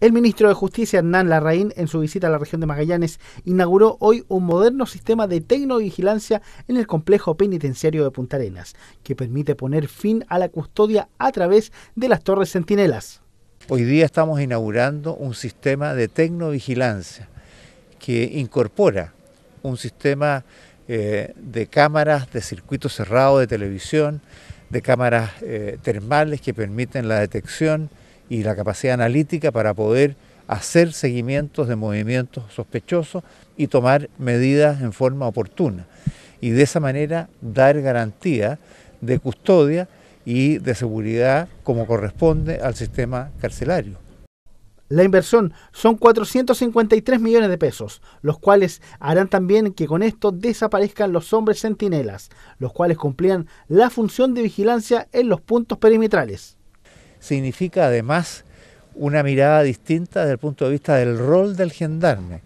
El ministro de Justicia, Hernán Larraín, en su visita a la región de Magallanes, inauguró hoy un moderno sistema de tecnovigilancia en el complejo penitenciario de Punta Arenas, que permite poner fin a la custodia a través de las torres centinelas. Hoy día estamos inaugurando un sistema de tecnovigilancia que incorpora un sistema eh, de cámaras de circuito cerrado de televisión, de cámaras eh, termales que permiten la detección y la capacidad analítica para poder hacer seguimientos de movimientos sospechosos y tomar medidas en forma oportuna. Y de esa manera dar garantía de custodia y de seguridad como corresponde al sistema carcelario. La inversión son 453 millones de pesos, los cuales harán también que con esto desaparezcan los hombres centinelas, los cuales cumplían la función de vigilancia en los puntos perimetrales significa además una mirada distinta desde el punto de vista del rol del gendarme.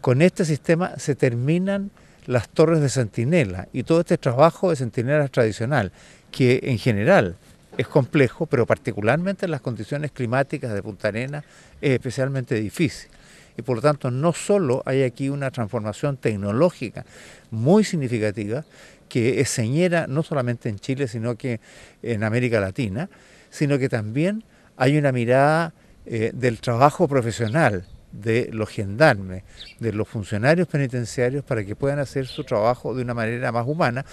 Con este sistema se terminan las torres de centinela y todo este trabajo de centinela tradicional, que en general es complejo, pero particularmente en las condiciones climáticas de Punta Arena... es especialmente difícil. Y por lo tanto, no solo hay aquí una transformación tecnológica muy significativa, que es señera no solamente en Chile, sino que en América Latina, sino que también hay una mirada eh, del trabajo profesional de los gendarmes, de los funcionarios penitenciarios, para que puedan hacer su trabajo de una manera más humana.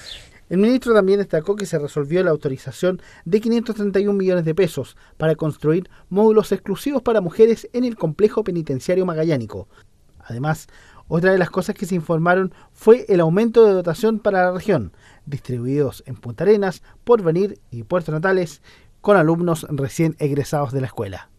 El ministro también destacó que se resolvió la autorización de 531 millones de pesos para construir módulos exclusivos para mujeres en el complejo penitenciario magallánico. Además, otra de las cosas que se informaron fue el aumento de dotación para la región, distribuidos en Punta Arenas, Porvenir y Puerto Natales, con alumnos recién egresados de la escuela.